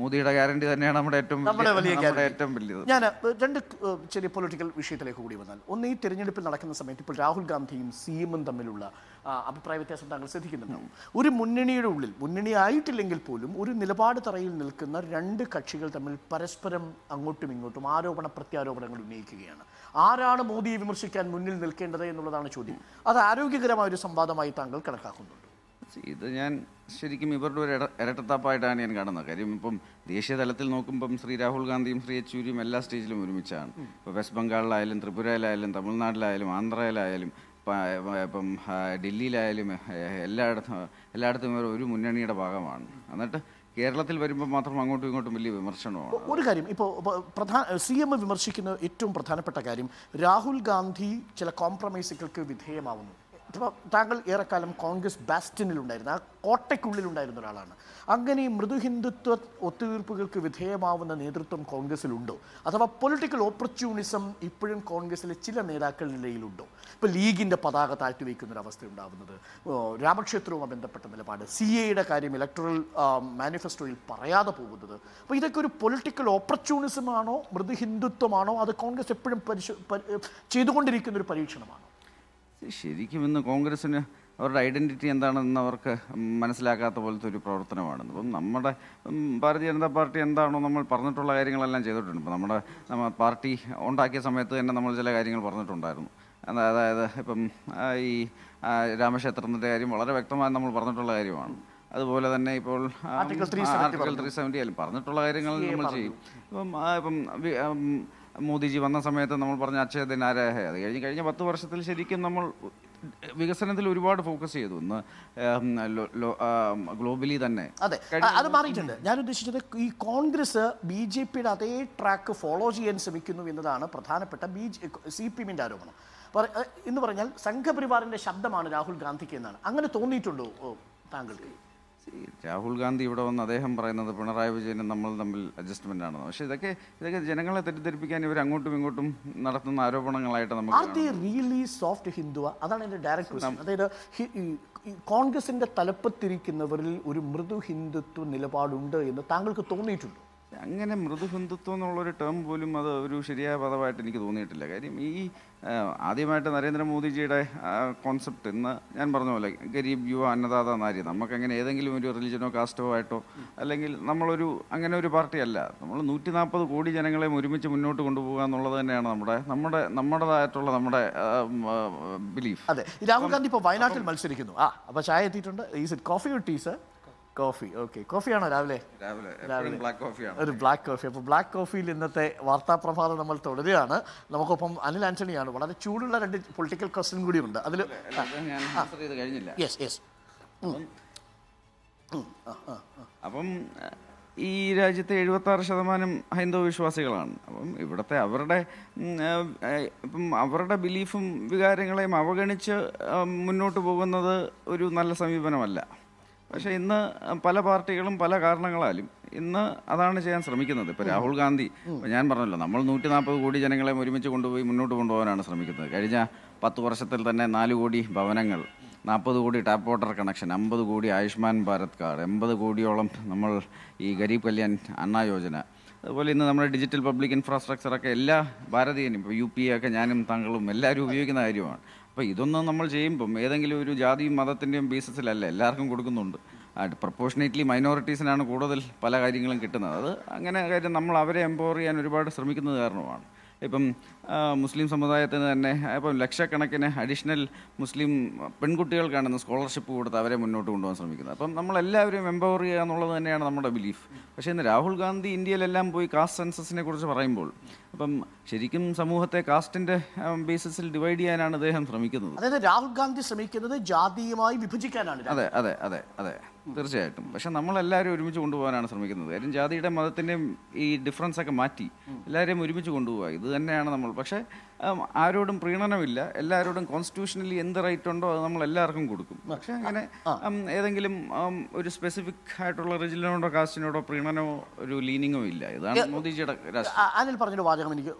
മോദിയുടെ ഗ്യാരണ്ടി തന്നെയാണ് നമ്മുടെ ഏറ്റവും നമ്മുടെ വലിയ ഏറ്റവും വലിയത് ഞാൻ രണ്ട് ചെറിയ പൊളിറ്റിക്കൽ വിഷയത്തിലേക്ക് കൂടി വന്നാൽ ഒന്ന് ഈ തിരഞ്ഞെടുപ്പിൽ നടക്കുന്ന സമയത്ത് ഇപ്പോൾ രാഹുൽ ഗാന്ധിയും സി എമ്മും തമ്മിലുള്ള അഭിപ്രായ വ്യത്യാസം താങ്കൾ ശ്രദ്ധിക്കുന്നുണ്ടാവും ഒരു മുന്നണിയുടെ ഉള്ളിൽ മുന്നണി ആയിട്ടില്ലെങ്കിൽ പോലും ഒരു നിലപാട് തറയിൽ നിൽക്കുന്ന രണ്ട് കക്ഷികൾ തമ്മിൽ പരസ്പരം അങ്ങോട്ടും ഇങ്ങോട്ടും ആരോപണ പ്രത്യാരോപണങ്ങൾ ഉന്നയിക്കുകയാണ് ആരാണ് മോദിയെ വിമർശിക്കാൻ മുന്നിൽ നിൽക്കേണ്ടത് എന്നുള്ളതാണ് ചോദ്യം അത് ആരോഗ്യകരമായ ഒരു സംവാദമായി താങ്കൾ കണക്കാക്കുന്നു ഇത് ഞാൻ ശരിക്കും ഇവരുടെ ഒരു ഇരട്ടത്താപ്പായിട്ടാണ് ഞാൻ കാണുന്നത് കാര്യം ഇപ്പം ദേശീയ തലത്തിൽ നോക്കുമ്പം ശ്രീ രാഹുൽ ഗാന്ധിയും ശ്രീ യെച്ചൂരിയും എല്ലാ സ്റ്റേജിലും ഒരുമിച്ചാണ് ഇപ്പോൾ വെസ്റ്റ് ബംഗാളിലായാലും ത്രിപുരയിലായാലും തമിഴ്നാട്ടിലായാലും ആന്ധ്രയിലായാലും ഇപ്പം ഡൽഹിയിലായാലും എല്ലായിടത്തും എല്ലായിടത്തും ഇവർ ഒരു മുന്നണിയുടെ ഭാഗമാണ് എന്നിട്ട് കേരളത്തിൽ വരുമ്പോൾ മാത്രം അങ്ങോട്ടും ഇങ്ങോട്ടും വലിയ വിമർശനമാണ് ഒരു കാര്യം ഇപ്പോൾ പ്രധാന സി എം വിമർശിക്കുന്ന ഏറ്റവും പ്രധാനപ്പെട്ട കാര്യം രാഹുൽ ഗാന്ധി ചില കോംപ്രമൈസുകൾക്ക് വിധേയമാവുന്നു താങ്കൾ ഏറെക്കാലം കോൺഗ്രസ് ബാസ്റ്റിനിലുണ്ടായിരുന്നു ആ കോട്ടയ്ക്കുള്ളിലുണ്ടായിരുന്ന ഒരാളാണ് അങ്ങനെ ഈ മൃദുഹിന്ദുത്വ ഒത്തുതീർപ്പുകൾക്ക് വിധേയമാവുന്ന നേതൃത്വം കോൺഗ്രസിലുണ്ടോ അഥവാ പൊളിറ്റിക്കൽ ഓപ്പർച്യൂണിസം ഇപ്പോഴും കോൺഗ്രസിലെ ചില നേതാക്കളുടെ ഇടയിലുണ്ടോ ഇപ്പോൾ ലീഗിൻ്റെ പതാക താഴ്ത്തി വയ്ക്കുന്നൊരവസ്ഥ ഉണ്ടാവുന്നത് രാമക്ഷേത്രവുമായി ബന്ധപ്പെട്ട നിലപാട് സി എയുടെ കാര്യം ഇലക്ട്രൽ മാനിഫെസ്റ്റോയിൽ പറയാതെ പോകുന്നത് അപ്പോൾ ഇതൊക്കെ ഒരു പൊളിറ്റിക്കൽ ഓപ്പർച്യൂണിസമാണോ മൃദുഹിന്ദുത്വമാണോ അത് കോൺഗ്രസ് എപ്പോഴും പരിശോ ചെയ്തുകൊണ്ടിരിക്കുന്ന ഒരു പരീക്ഷണമാണോ ശരിക്കും ഇന്ന് കോൺഗ്രസ്സിന് അവരുടെ ഐഡൻറ്റിറ്റി എന്താണെന്ന് അവർക്ക് മനസ്സിലാക്കാത്ത പോലത്തെ ഒരു പ്രവർത്തനമാണ് ഇപ്പം നമ്മുടെ ഭാരതീയ ജനതാ പാർട്ടി എന്താണോ നമ്മൾ പറഞ്ഞിട്ടുള്ള കാര്യങ്ങളെല്ലാം ചെയ്തിട്ടുണ്ട് ഇപ്പം നമ്മുടെ നമ്മ പാർട്ടി ഉണ്ടാക്കിയ സമയത്ത് തന്നെ നമ്മൾ ചില കാര്യങ്ങൾ പറഞ്ഞിട്ടുണ്ടായിരുന്നു അതായത് ഇപ്പം ഈ രാമക്ഷേത്രത്തിൻ്റെ കാര്യം വളരെ വ്യക്തമായി നമ്മൾ പറഞ്ഞിട്ടുള്ള കാര്യമാണ് അതുപോലെ തന്നെ ഇപ്പോൾ ആർട്ടിക്കൽ ത്രീ സെവൻറ്റി പറഞ്ഞിട്ടുള്ള കാര്യങ്ങൾ നമ്മൾ ചെയ്യും ഇപ്പം ഇപ്പം മോദിജി വന്ന സമയത്ത് നമ്മൾ പറഞ്ഞ അക്ഷയ ദിനാരേഹ അത് കഴിഞ്ഞ് കഴിഞ്ഞ പത്ത് വർഷത്തിൽ ശരിക്കും നമ്മൾ വികസനത്തിൽ ഒരുപാട് ഫോക്കസ് ചെയ്തു ഒന്ന് ഗ്ലോബലി തന്നെ അതെ അത് മാറിയിട്ടുണ്ട് ഞാൻ ഉദ്ദേശിച്ചത് ഈ കോൺഗ്രസ് ബി ജെ പിയുടെ അതേ ട്രാക്ക് ഫോളോ ചെയ്യാൻ ശ്രമിക്കുന്നു എന്നതാണ് പ്രധാനപ്പെട്ട ബി ജെ സി പി എമ്മിൻ്റെ ആരോപണം എന്ന് പറഞ്ഞാൽ സംഘപരിവാറിൻ്റെ ശബ്ദമാണ് രാഹുൽ ഗാന്ധിക്ക് എന്നാണ് അങ്ങനെ തോന്നിയിട്ടുണ്ടോ താങ്കൾക്ക് രാഹുൽ ഗാന്ധി ഇവിടെ വന്ന് അദ്ദേഹം പറയുന്നത് പിണറായി വിജയനും നമ്മൾ തമ്മിൽ അഡ്ജസ്റ്റ്മെന്റ് ആണെന്ന് പക്ഷേ ഇതൊക്കെ ഇതൊക്കെ ജനങ്ങളെ തെറ്റിദ്ധരിപ്പിക്കാൻ ഇവർ അങ്ങോട്ടും ഇങ്ങോട്ടും നടത്തുന്ന ആരോപണങ്ങളായിട്ട് നമുക്ക് റിയലി സോഫ്റ്റ് ഹിന്ദു അതാണ് എൻ്റെ ഡയറക്റ്റ് അതായത് കോൺഗ്രസിന്റെ തലപ്പത്തിരിക്കുന്നവരിൽ ഒരു മൃദു ഹിന്ദുത്വ നിലപാടുണ്ട് എന്ന് താങ്കൾക്ക് തോന്നിയിട്ടുണ്ടോ അങ്ങനെ മൃദുഹിന്ദുത്വം എന്നുള്ളൊരു ടേം പോലും അത് ഒരു ശരിയായ പദമായിട്ട് എനിക്ക് തോന്നിയിട്ടില്ല കാര്യം ഈ ആദ്യമായിട്ട് നരേന്ദ്രമോദിജിയുടെ കോൺസെപ്റ്റ് ഇന്ന് ഞാൻ പറഞ്ഞ പോലെ ഗരീബ് യുവ അന്നദാത നാരി നമുക്കങ്ങനെ ഏതെങ്കിലും ഒരു റിലിജനോ കാസ്റ്റോ ആയിട്ടോ അല്ലെങ്കിൽ നമ്മളൊരു അങ്ങനെ ഒരു പാർട്ടിയല്ല നമ്മൾ നൂറ്റി നാൽപ്പത് കോടി ജനങ്ങളെ ഒരുമിച്ച് മുന്നോട്ട് കൊണ്ടുപോകുക എന്നുള്ളത് തന്നെയാണ് നമ്മുടെ നമ്മുടെ നമ്മുടേതായിട്ടുള്ള നമ്മുടെ ബിലീഫ് അതെ രാഹുൽ ഗാന്ധി ഇപ്പോൾ വയനാട്ടിൽ മത്സരിക്കുന്നു ആ അപ്പോൾ ചായ എത്തിയിട്ടുണ്ട് is it coffee tea sir coffee okay കോഫിയാണോ രാവിലെ രാവിലെ ഒരു ബ്ലാക്ക് കോഫി അപ്പോൾ ബ്ലാക്ക് കോഫിയിൽ ഇന്നത്തെ വാർത്താ പ്രഭാതം നമ്മൾ തുടരുകയാണ് നമുക്കൊപ്പം അനിൽ ആന്റണിയാണ് വളരെ ചൂടുള്ള രണ്ട് പൊളിറ്റിക്കൽ ക്വസ്റ്റ്യൻ കൂടിയുണ്ട് അതിൽ കഴിഞ്ഞില്ല യെസ് യെസ് അപ്പം ഈ രാജ്യത്തെ എഴുപത്തി ആറ് ശതമാനം ഹൈന്ദവ വിശ്വാസികളാണ് അപ്പം ഇവിടുത്തെ അവരുടെ ഇപ്പം അവരുടെ ബിലീഫും വികാരങ്ങളെയും അവഗണിച്ച് മുന്നോട്ട് പോകുന്നത് ഒരു നല്ല സമീപനമല്ല പക്ഷേ ഇന്ന് പല പാർട്ടികളും പല കാരണങ്ങളാലും ഇന്ന് അതാണ് ചെയ്യാൻ ശ്രമിക്കുന്നത് ഇപ്പോൾ രാഹുൽ ഗാന്ധി ഞാൻ പറഞ്ഞല്ലോ നമ്മൾ നൂറ്റി നാൽപ്പത് കോടി ജനങ്ങളെ ഒരുമിച്ച് കൊണ്ടുപോയി മുന്നോട്ട് കൊണ്ടുപോകാനാണ് ശ്രമിക്കുന്നത് കഴിഞ്ഞ പത്ത് വർഷത്തിൽ തന്നെ നാല് കോടി ഭവനങ്ങൾ നാൽപ്പത് കോടി ടാപ്പ് വാട്ടർ കണക്ഷൻ അമ്പത് കോടി ആയുഷ്മാൻ ഭാരത് കാർഡ് എൺപത് കോടിയോളം നമ്മൾ ഈ ഗരീബ് കല്യാൺ അന്നാ യോജന അതുപോലെ ഇന്ന് നമ്മുടെ ഡിജിറ്റൽ പബ്ലിക് ഇൻഫ്രാസ്ട്രക്ചറൊക്കെ എല്ലാ ഭാരതീയനും ഇപ്പോൾ യു പി ഒക്കെ ഞാനും താങ്കളും എല്ലാവരും ഉപയോഗിക്കുന്ന കാര്യമാണ് അപ്പോൾ ഇതൊന്നും നമ്മൾ ചെയ്യുമ്പം ഏതെങ്കിലും ഒരു ജാതിയും മതത്തിൻ്റെയും ബേസിസിലല്ല എല്ലാവർക്കും കൊടുക്കുന്നുണ്ട് പ്രൊപ്പോഷണേറ്റ്ലി മൈനോറിറ്റീസിനാണ് കൂടുതൽ പല കാര്യങ്ങളും കിട്ടുന്നത് അത് അങ്ങനെ കാര്യം നമ്മൾ അവരെ എംപവർ ചെയ്യാൻ ഒരുപാട് ശ്രമിക്കുന്നത് കാരണമാണ് ഇപ്പം മുസ്ലിം സമുദായത്തിന് തന്നെ ഇപ്പം ലക്ഷക്കണക്കിന് അഡീഷണൽ മുസ്ലിം പെൺകുട്ടികൾക്കാണ് സ്കോളർഷിപ്പ് കൊടുത്ത് അവരെ മുന്നോട്ട് കൊണ്ടുപോകാൻ ശ്രമിക്കുന്നത് അപ്പം നമ്മളെല്ലാവരും എംപവർ ചെയ്യുക എന്നുള്ളത് തന്നെയാണ് നമ്മുടെ ബിലീഫ് പക്ഷേ ഇന്ന് രാഹുൽ ഗാന്ധി ഇന്ത്യയിലെല്ലാം പോയി കാസ്റ്റ് സെൻസസിനെ കുറിച്ച് പറയുമ്പോൾ അപ്പം ശരിക്കും സമൂഹത്തെ കാസ്റ്റിൻ്റെ ബേസിസിൽ ഡിവൈഡ് ചെയ്യാനാണ് അദ്ദേഹം ശ്രമിക്കുന്നത് അതായത് രാഹുൽ ഗാന്ധി ശ്രമിക്കുന്നത് ജാതിയുമായി വിഭജിക്കാനാണ് അതെ അതെ അതെ അതെ തീർച്ചയായിട്ടും പക്ഷെ നമ്മളെല്ലാവരും ഒരുമിച്ച് കൊണ്ടുപോകാനാണ് ശ്രമിക്കുന്നത് കാര്യം ജാതിയുടെ മതത്തിൻ്റെയും ഈ ഡിഫറൻസ് ഒക്കെ മാറ്റി എല്ലാവരെയും ഒരുമിച്ച് കൊണ്ടുപോകുക ഇത് തന്നെയാണ് നമ്മൾ പക്ഷേ ആരോടും പ്രീണനമില്ല എല്ലാവരോടും കോൺസ്റ്റിറ്റ്യൂഷനലി എന്ത് റൈറ്റ് ഉണ്ടോ അത് നമ്മൾ എല്ലാവർക്കും കൊടുക്കും പക്ഷേ അങ്ങനെ ഏതെങ്കിലും ഒരു സ്പെസിഫിക് ആയിട്ടുള്ള റിജിലിനോടോ കാസ്റ്റിനോടോ പ്രീണനോ ഒരു ലീനിങ്ങോ ഇല്ല ഇതാണ് മോദിജിയുടെ അതിൽ പറഞ്ഞൊരു വാചകം എനിക്ക്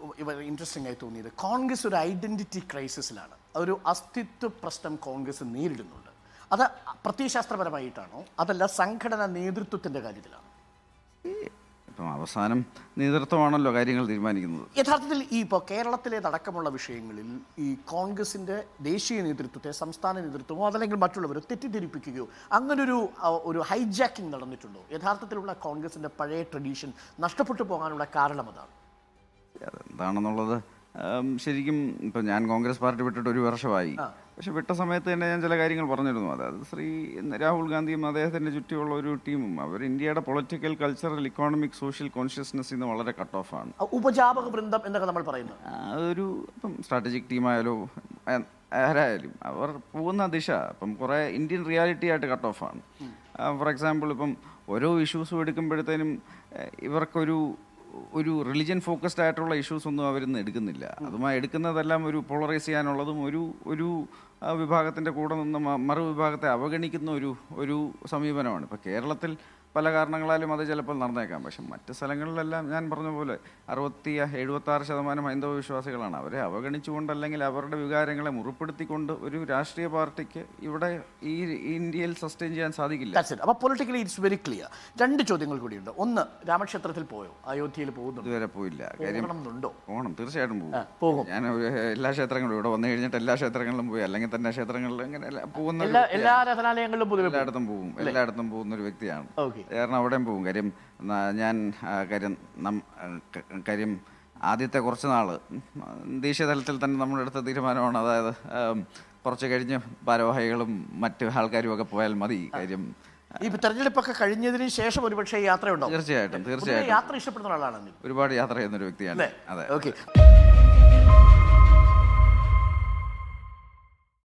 ഇൻട്രസ്റ്റിംഗ് ആയി തോന്നിയത് കോൺഗ്രസ് ഒരു ഐഡന്റിറ്റി ക്രൈസിസിലാണ് ഒരു അസ്തിത്വ പ്രശ്നം കോൺഗ്രസ് നേരിടുന്നുണ്ട് അത് പ്രത്യയശാസ്ത്രപരമായിട്ടാണോ അതല്ല സംഘടന നേതൃത്വത്തിന്റെ കാര്യത്തിലാണ് ഇപ്പം അവസാനം നേതൃത്വമാണല്ലോ കാര്യങ്ങൾ തീരുമാനിക്കുന്നത് യഥാർത്ഥത്തിൽ ഈ ഇപ്പോൾ അടക്കമുള്ള വിഷയങ്ങളിൽ ഈ കോൺഗ്രസിൻ്റെ ദേശീയ നേതൃത്വത്തെ സംസ്ഥാന നേതൃത്വമോ അതല്ലെങ്കിൽ മറ്റുള്ളവരോ തെറ്റിദ്ധരിപ്പിക്കുകയോ അങ്ങനൊരു ഒരു ഹൈജാക്കിംഗ് നടന്നിട്ടുണ്ടോ യഥാർത്ഥത്തിലുള്ള കോൺഗ്രസിൻ്റെ പഴയ ട്രഡീഷൻ നഷ്ടപ്പെട്ടു പോകാനുള്ള കാരണം അതാണ് അതെന്താണെന്നുള്ളത് ശരിക്കും ഇപ്പം ഞാൻ കോൺഗ്രസ് പാർട്ടി വിട്ടിട്ട് ഒരു വർഷമായി പക്ഷെ വിട്ട സമയത്ത് തന്നെ ഞാൻ ചില കാര്യങ്ങൾ പറഞ്ഞിരുന്നു അതായത് ശ്രീ രാഹുൽ ഗാന്ധിയും അദ്ദേഹത്തിൻ്റെ ചുറ്റുമുള്ള ഒരു ടീമും അവർ ഇന്ത്യയുടെ political cultural economic social consciousness ഇന്ന് വളരെ കട്ട് ഓഫ് ആണ് ഉപജാപക വൃന്ദം എന്നൊക്കെ നമ്മൾ പറയുന്നത് അതൊരു ഇപ്പം സ്ട്രാറ്റജിക് ടീമായാലോ ആരായാലും അവർ പോകുന്ന ദിശ ഇപ്പം കുറേ ഇന്ത്യൻ റിയാലിറ്റി ആയിട്ട് കട്ട് ഓഫ് ആണ് ഫോർ എക്സാമ്പിൾ ഇപ്പം ഓരോ ഇഷ്യൂസും എടുക്കുമ്പോഴത്തേനും ഇവർക്കൊരു ഒരു റിലിജൻ ഫോക്കസ്ഡ് ആയിട്ടുള്ള ഇഷ്യൂസ് ഒന്നും അവരിന്ന് എടുക്കുന്നില്ല അതുമായി എടുക്കുന്നതെല്ലാം ഒരു പോളറൈസ് ചെയ്യാനുള്ളതും ഒരു ഒരു വിഭാഗത്തിൻ്റെ കൂടെ നിന്ന് മറുവിഭാഗത്തെ അവഗണിക്കുന്ന ഒരു ഒരു സമീപനമാണ് ഇപ്പോൾ കേരളത്തിൽ പല കാരണങ്ങളാലും അത് ചിലപ്പോൾ നടന്നേക്കാം പക്ഷെ മറ്റ് സ്ഥലങ്ങളിലെല്ലാം ഞാൻ പറഞ്ഞ പോലെ അറുപത്തി എഴുപത്തി ആറ് ശതമാനം ഹൈന്ദവ വിശ്വാസികളാണ് അവരെ അവഗണിച്ചുകൊണ്ട് അല്ലെങ്കിൽ അവരുടെ വികാരങ്ങളെ മുറിപ്പെടുത്തിക്കൊണ്ട് ഒരു രാഷ്ട്രീയ പാർട്ടിക്ക് ഇവിടെ ഈ ഇന്ത്യയിൽ സസ്റ്റെയിൻ ചെയ്യാൻ സാധിക്കില്ല അപ്പോൾ പൊളിറ്റിക്കലി ഇറ്റ്സ് വെരി ക്ലിയർ രണ്ട് ചോദ്യങ്ങൾ കൂടിയുണ്ട് ഒന്ന് രാമക്ഷേത്രത്തിൽ പോയോ അയോധ്യയിൽ പോകുന്നു ഇതുവരെ പോയില്ല കാര്യം പോകണം തീർച്ചയായിട്ടും പോകും ഞാൻ എല്ലാ ക്ഷേത്രങ്ങളും ഇവിടെ വന്നു കഴിഞ്ഞിട്ട് എല്ലാ ക്ഷേത്രങ്ങളിലും പോയി അല്ലെങ്കിൽ തന്നെ ക്ഷേത്രങ്ങളിലും ഇങ്ങനെ പോകുന്ന എല്ലാ ആരാധനാലയങ്ങളിലും എല്ലായിടത്തും പോകും എല്ലായിടത്തും പോകുന്ന ഒരു വ്യക്തിയാണ് ഓക്കെ കാരണം അവിടെയും പോകും കാര്യം ഞാൻ കാര്യം കാര്യം ആദ്യത്തെ കുറച്ച് നാൾ ദേശീയ തലത്തിൽ തന്നെ നമ്മളെടുത്ത തീരുമാനമാണ് അതായത് കുറച്ച് കഴിഞ്ഞ് ഭാരവാഹികളും മറ്റ് ആൾക്കാരും ഒക്കെ പോയാൽ മതി കാര്യം ഈ തെരഞ്ഞെടുപ്പൊക്കെ കഴിഞ്ഞതിന് ശേഷം ഒരുപക്ഷെ യാത്രയുണ്ടോ തീർച്ചയായിട്ടും തീർച്ചയായിട്ടും യാത്ര ഇഷ്ടപ്പെടുന്ന ഒരാളാണ് ഒരുപാട് യാത്ര ചെയ്യുന്ന ഒരു വ്യക്തിയാണ് അതെ ഓക്കെ